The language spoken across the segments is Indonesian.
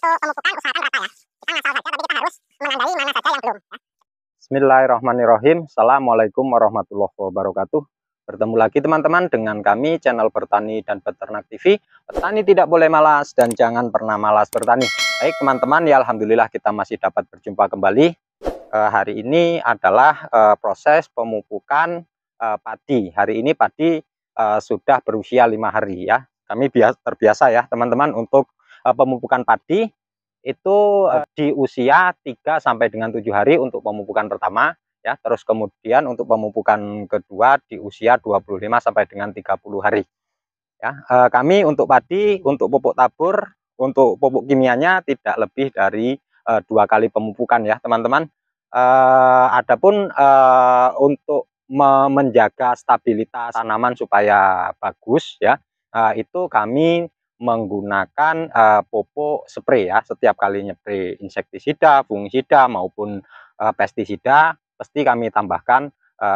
untuk usaha kan ya. Kita ngasal saja, tapi kita harus menandai mana saja yang belum. Bismillahirrahmanirrahim. Assalamualaikum warahmatullahi wabarakatuh. Bertemu lagi teman-teman dengan kami channel Bertani dan Peternak TV. Petani tidak boleh malas dan jangan pernah malas bertani. Baik teman-teman, ya Alhamdulillah kita masih dapat berjumpa kembali. E, hari ini adalah e, proses pemupukan e, padi. Hari ini padi e, sudah berusia lima hari ya. Kami bias, terbiasa ya teman-teman untuk Eh, pemupukan padi itu eh, di usia 3 sampai dengan tujuh hari untuk pemupukan pertama ya terus kemudian untuk pemupukan kedua di usia 25 sampai dengan 30 hari ya eh, kami untuk padi untuk pupuk tabur untuk pupuk kimianya tidak lebih dari dua kali pemupukan ya teman-teman adapun untuk menjaga stabilitas tanaman supaya bagus ya itu kami menggunakan uh, eh, pupuk spray ya setiap kali nyepre insektisida, fungisida maupun uh, pestisida pasti kami tambahkan uh,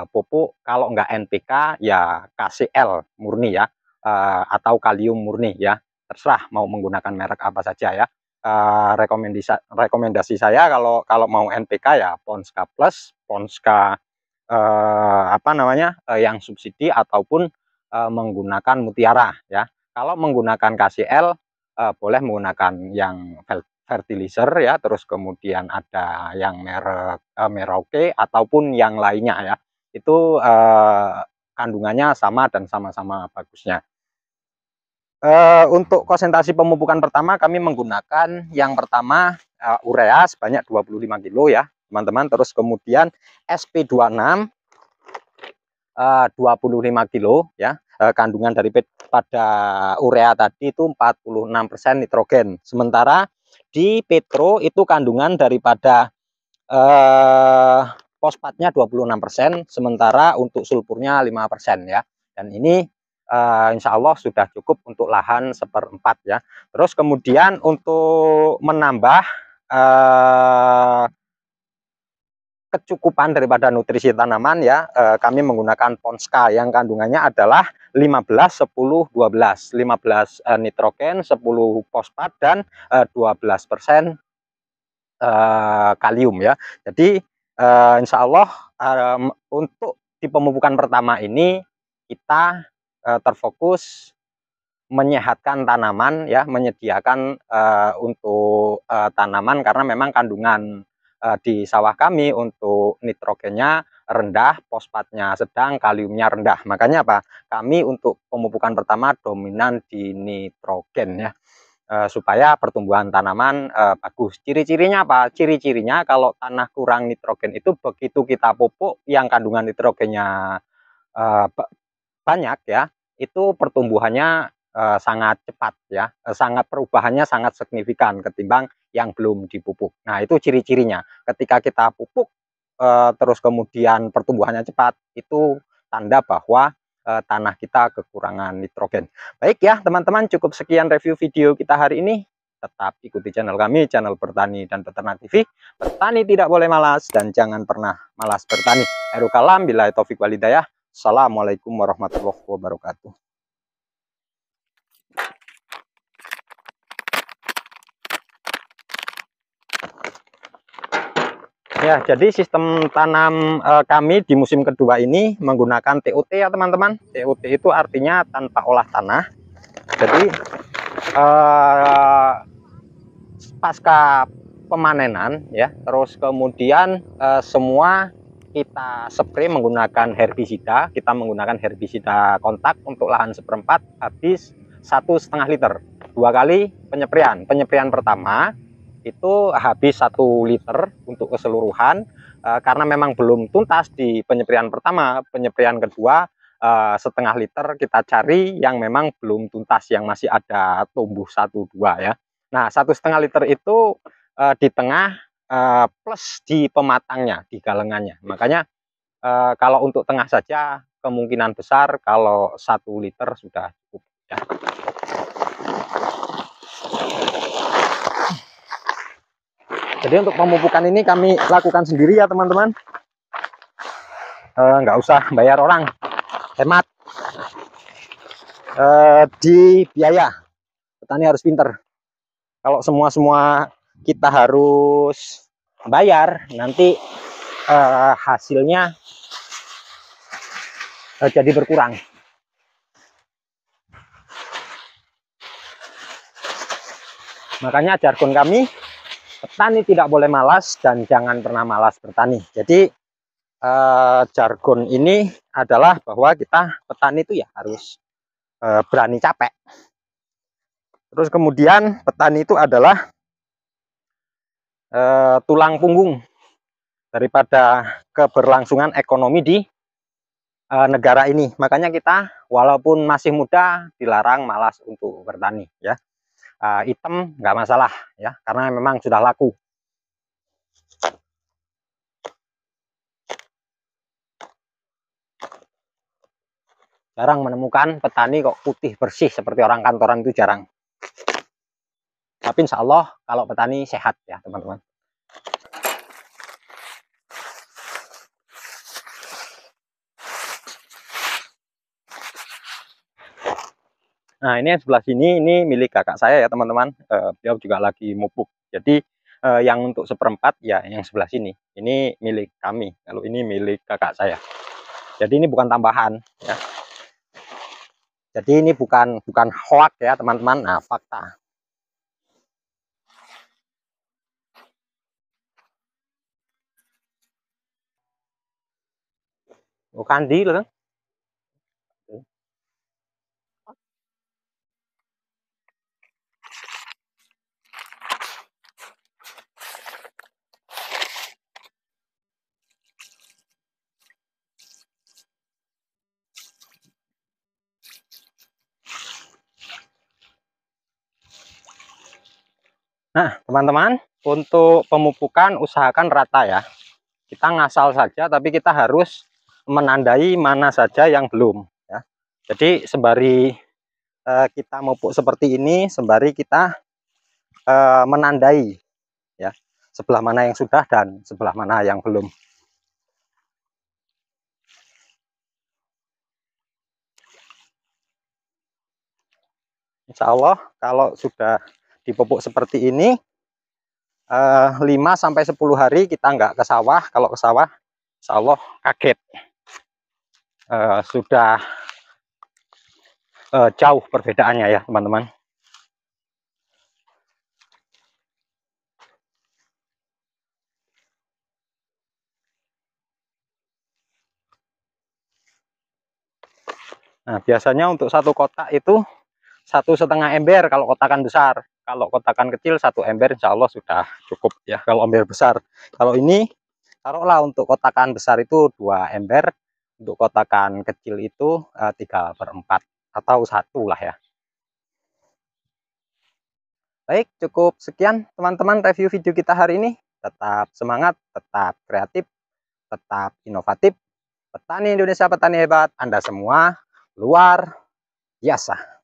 eh, pupuk kalau nggak NPK ya KCL murni ya uh, atau kalium murni ya terserah mau menggunakan merek apa saja ya uh, rekomendasi rekomendasi saya kalau kalau mau NPK ya Ponska Plus, Ponska uh, apa namanya uh, yang subsidi ataupun uh, menggunakan mutiara ya kalau menggunakan KCL eh, boleh menggunakan yang fertilizer ya, terus kemudian ada yang merek eh, Merauke ataupun yang lainnya ya. Itu eh, kandungannya sama dan sama-sama bagusnya. Uh, untuk konsentrasi pemupukan pertama kami menggunakan yang pertama uh, eh, urea sebanyak 25 kilo ya teman-teman terus kemudian SP26 uh, 25 kilo ya uh, kandungan dari pada urea tadi itu 46% nitrogen. Sementara di petro itu kandungan daripada eh, fosfatnya persen, sementara untuk sulfurnya 5% ya. Dan ini eh, insya Allah sudah cukup untuk lahan seperempat ya. Terus kemudian untuk menambah eh, kecukupan daripada nutrisi tanaman ya eh, kami menggunakan Ponska yang kandungannya adalah 15 10 12 15 eh, nitrogen 10 fosfat dan eh, 12 persen eh, kalium ya jadi eh, insya Allah eh, untuk di pemupukan pertama ini kita eh, terfokus menyehatkan tanaman ya menyediakan uh, untuk uh, tanaman karena memang kandungan Eh, di sawah kami untuk nitrogennya rendah, fosfatnya sedang, kaliumnya rendah. Makanya apa? Kami untuk pemupukan pertama dominan di nitrogen ya. E, supaya pertumbuhan tanaman e, bagus. Ciri-cirinya apa? Ciri-cirinya kalau tanah kurang nitrogen itu begitu kita pupuk yang kandungan nitrogennya e, banyak ya, itu pertumbuhannya Eh, sangat cepat ya, eh, sangat perubahannya sangat signifikan ketimbang yang belum dipupuk. Nah, itu ciri-cirinya. Ketika kita pupuk eh, terus kemudian pertumbuhannya cepat, itu tanda bahwa tanah kita kekurangan nitrogen. Baik ya, teman-teman, cukup sekian review video kita hari ini. Tetap ikuti channel kami, channel Bertani dan Peternak TV. Petani tidak boleh malas dan jangan pernah malas bertani. Erukalam, bila taufik walidayah. Assalamualaikum warahmatullahi wabarakatuh. Ya, jadi sistem tanam e, kami di musim kedua ini menggunakan TOT ya teman-teman. TOT itu artinya tanpa olah tanah. Jadi e, pasca pemanenan ya, terus kemudian e, semua kita spray menggunakan herbisida, kita menggunakan herbisida kontak untuk lahan seperempat habis satu setengah liter dua kali penyeprian. Penyeprian pertama itu habis satu liter untuk keseluruhan eh, karena memang belum tuntas di penyeprian pertama, penyeprian kedua eh, setengah liter kita cari yang memang belum tuntas yang masih ada tumbuh satu dua ya. Nah satu setengah liter itu eh, di tengah plus di pematangnya di galengannya. Makanya kalau untuk tengah saja kemungkinan besar kalau satu liter sudah cukup ya. jadi untuk pemupukan ini kami lakukan sendiri ya teman-teman eh, nggak -teman. usah bayar orang hemat e, di biaya petani harus pinter kalau semua-semua kita harus bayar nanti e, hasilnya e, jadi berkurang makanya jargon kami petani tidak boleh malas dan jangan pernah malas bertani. Jadi eh, jargon ini adalah bahwa kita petani itu ya harus eh, berani capek. Terus kemudian petani itu adalah eh, tulang punggung daripada keberlangsungan ekonomi di eh, negara ini. Makanya kita walaupun masih muda dilarang malas untuk bertani ya uh, hitam nggak masalah ya karena memang sudah laku jarang menemukan petani kok putih bersih seperti orang kantoran itu jarang tapi insya Allah kalau petani sehat ya teman-teman Nah ini yang sebelah sini ini milik kakak saya ya teman-teman. Uh, eh, beliau juga lagi mupuk. Jadi uh, yang untuk seperempat ya yang sebelah sini. Ini milik kami. Lalu ini milik kakak saya. Jadi ini bukan tambahan ya. Jadi ini bukan bukan hoax ya teman-teman. Nah fakta. Bukan di loh. Kan? Nah, teman-teman, untuk pemupukan usahakan rata ya. Kita ngasal saja, tapi kita harus menandai mana saja yang belum. Ya. Jadi, sembari eh, kita mupuk seperti ini, sembari kita eh, menandai ya sebelah mana yang sudah dan sebelah mana yang belum. Insya Allah kalau sudah dipupuk seperti ini uh, 5 10 hari kita nggak ke sawah kalau ke sawah Insya Allah kaget uh, sudah uh, jauh perbedaannya ya teman-teman Nah, biasanya untuk satu kotak itu satu setengah ember kalau kotakan besar kalau kotakan kecil satu ember insya Allah sudah cukup ya. ya kalau ember besar kalau ini taruhlah untuk kotakan besar itu dua ember untuk kotakan kecil itu eh, tiga per empat atau satu lah ya baik cukup sekian teman-teman review video kita hari ini tetap semangat tetap kreatif tetap inovatif petani Indonesia petani hebat Anda semua luar biasa